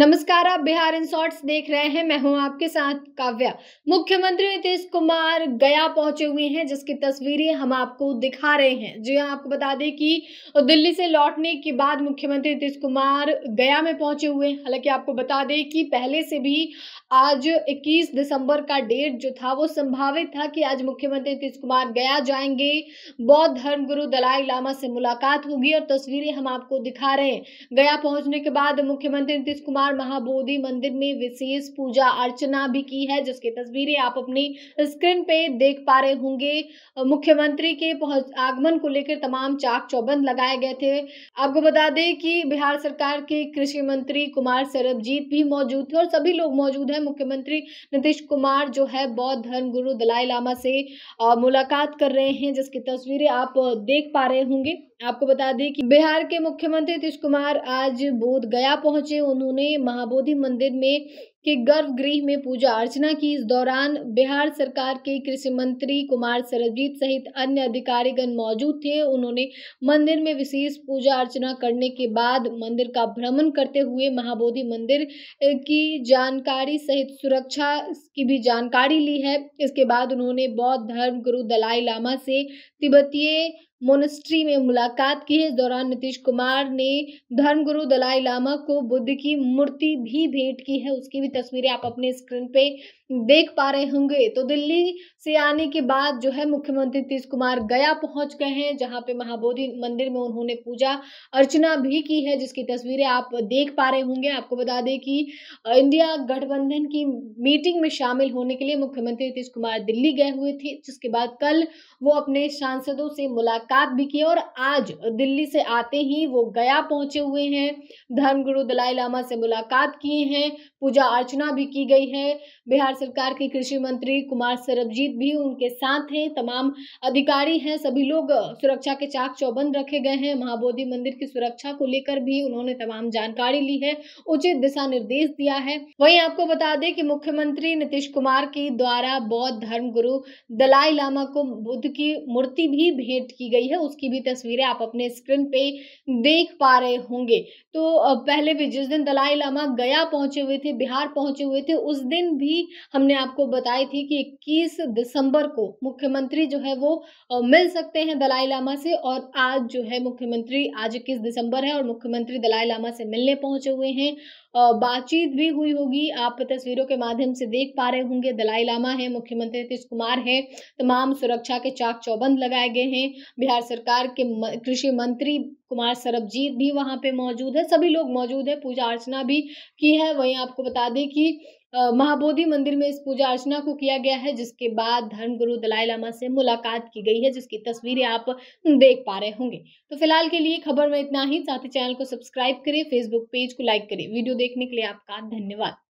नमस्कार आप Bihar in shorts देख रहे हैं मैं हूं आपके साथ काव्या मुख्यमंत्री नीतीश कुमार गया पहुंचे हुए हैं जिसकी तस्वीरें हम आपको दिखा रहे हैं जी हाँ आपको बता दें कि दिल्ली से लौटने के बाद मुख्यमंत्री नीतीश कुमार गया में पहुंचे हुए हैं हालांकि आपको बता दें कि पहले से भी आज 21 दिसंबर का डेट जो था वो संभावित था कि आज मुख्यमंत्री नीतीश कुमार गया जाएंगे बौद्ध धर्मगुरु दलाई लामा से मुलाकात होगी और तस्वीरें हम आपको दिखा रहे हैं गया पहुंचने के बाद मुख्यमंत्री नीतीश कुमार बार महाबोधि मंदिर में विशेष पूजा अर्चना भी की है जिसकी तस्वीरें आप अपनी स्क्रीन पे देख पा रहे होंगे मुख्यमंत्री के पहुंच आगमन को लेकर तमाम चाक चौबंद लगाए गए थे आपको बता दें कि बिहार सरकार के कृषि मंत्री कुमार सरबजीत भी मौजूद थे और सभी लोग मौजूद हैं मुख्यमंत्री नीतीश कुमार जो है बौद्ध धर्म गुरु दलाई लामा से मुलाकात कर रहे हैं जिसकी तस्वीरें आप देख पा रहे होंगे आपको बता दें कि बिहार के मुख्यमंत्री नीतीश कुमार आज बोध गया पहुंचे उन्होंने महाबोधि मंदिर में के गर्भगृह में पूजा अर्चना की इस दौरान बिहार सरकार के कृषि मंत्री कुमार सरजीत सहित अन्य अधिकारीगण मौजूद थे उन्होंने मंदिर में विशेष पूजा अर्चना करने के बाद मंदिर का भ्रमण करते हुए महाबोधि मंदिर की जानकारी सहित सुरक्षा की भी जानकारी ली है इसके बाद उन्होंने बौद्ध धर्म गुरु दलाई लामा से तिब्बतीय मोनेस्ट्री में मुलाकात की है इस दौरान नीतीश कुमार ने धर्मगुरु दलाई लामा को बुद्ध की मूर्ति भी भेंट की है उसकी भी तस्वीरें आप अपने स्क्रीन पे देख पा रहे होंगे तो दिल्ली से आने के बाद जो है मुख्यमंत्री नीतीश कुमार गया पहुंच गए हैं जहां पे महाबोधि मंदिर में उन्होंने पूजा अर्चना भी की है जिसकी तस्वीरें आप देख पा रहे होंगे आपको बता दें कि इंडिया गठबंधन की मीटिंग में शामिल होने के लिए मुख्यमंत्री नीतीश कुमार दिल्ली गए हुए थे जिसके बाद कल वो अपने सांसदों से मुलाकात मुलाकात भी की और आज दिल्ली से आते ही वो गया पहुंचे हुए हैं धर्मगुरु दलाई लामा से मुलाकात किए हैं पूजा अर्चना भी की गई है बिहार सरकार के कृषि मंत्री कुमार सरबजीत भी उनके साथ हैं तमाम अधिकारी हैं सभी लोग सुरक्षा के चाक चौबंद रखे गए हैं महाबोधि मंदिर की सुरक्षा को लेकर भी उन्होंने तमाम जानकारी ली है उचित दिशा निर्देश दिया है वहीं आपको बता दें कि मुख्यमंत्री नीतीश कुमार के द्वारा बौद्ध धर्मगुरु दलाई लामा को बुद्ध की मूर्ति भी भेंट की गई गई है उसकी भी तस्वीरें आप अपने स्क्रीन पे देख पा रहे होंगे तो पहले भी जिस दिन दलाई लामा गया पहुंचे हुए थे बिहार पहुंचे हुए थे उस दिन भी हमने आपको बताई थी कि 21 दिसंबर को मुख्यमंत्री जो है वो मिल सकते हैं दलाई लामा से और आज जो है मुख्यमंत्री आज इक्कीस दिसंबर है और मुख्यमंत्री दलाई लामा से मिलने पहुंचे हुए हैं बातचीत भी हुई होगी आप तस्वीरों के माध्यम से देख पा रहे होंगे दलाई लामा है मुख्यमंत्री नीतीश कुमार है तमाम सुरक्षा के चाक चौबंद लगाए गए हैं बिहार सरकार के कृषि मंत्री कुमार सरबजीत भी वहाँ पे मौजूद है सभी लोग मौजूद है पूजा अर्चना भी की है वहीं आपको बता दें कि महाबोधि मंदिर में इस पूजा अर्चना को किया गया है जिसके बाद धर्मगुरु दलाई लामा से मुलाकात की गई है जिसकी तस्वीरें आप देख पा रहे होंगे तो फिलहाल के लिए खबर में इतना ही साथ ही चैनल को सब्सक्राइब करें फेसबुक पेज को लाइक करें वीडियो देखने के लिए आपका धन्यवाद